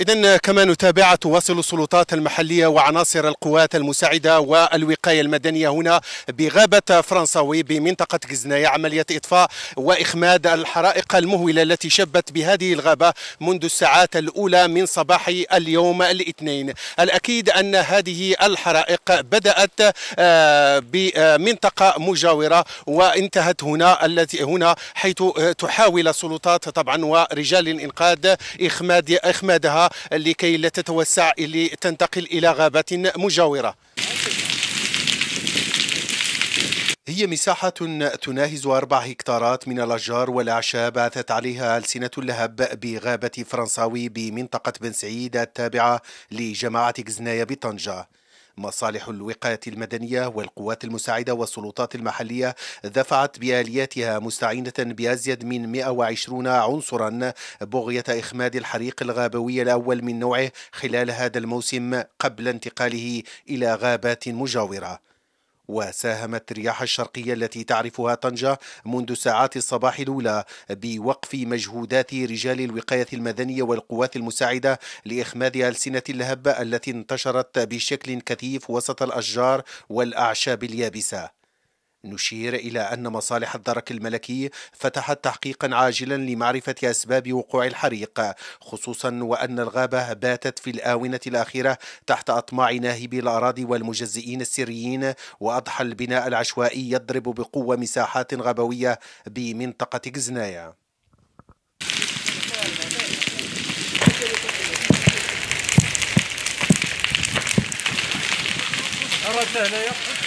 إذا كما نتابع تواصل السلطات المحلية وعناصر القوات المساعدة والوقاية المدنية هنا بغابة فرنساوي بمنطقة غزناية عملية إطفاء وإخماد الحرائق المهولة التي شبت بهذه الغابة منذ الساعات الأولى من صباح اليوم الاثنين الأكيد أن هذه الحرائق بدأت آه، بمنطقة مجاورة وانتهت هنا التي هنا حيث آه، تحاول السلطات طبعا ورجال الإنقاذ إخماد إخمادها لكي لا تتوسع لتنتقل إلى غابات مجاورة هي مساحة تناهز أربع هكتارات من الأشجار والأعشاب بعثت عليها ألسنة اللهب بغابة فرنساوي بمنطقة بن سعيد التابعة لجماعة غزناية بطنجة مصالح الوقاية المدنية والقوات المساعدة والسلطات المحلية دفعت بآلياتها مستعينة بأزيد من 120 عنصرا بغية إخماد الحريق الغابوي الأول من نوعه خلال هذا الموسم قبل انتقاله إلى غابات مجاورة وساهمت الرياح الشرقية التي تعرفها طنجة منذ ساعات الصباح الأولى بوقف مجهودات رجال الوقاية المدنية والقوات المساعدة لإخماد ألسنة اللهب التي انتشرت بشكل كثيف وسط الأشجار والأعشاب اليابسة نشير إلى أن مصالح الدرك الملكي فتحت تحقيقا عاجلا لمعرفة أسباب وقوع الحريق خصوصا وأن الغابة باتت في الآونة الأخيرة تحت أطماع ناهبي الأراضي والمجزئين السريين وأضحى البناء العشوائي يضرب بقوة مساحات غابوية بمنطقة جزنايا أردنا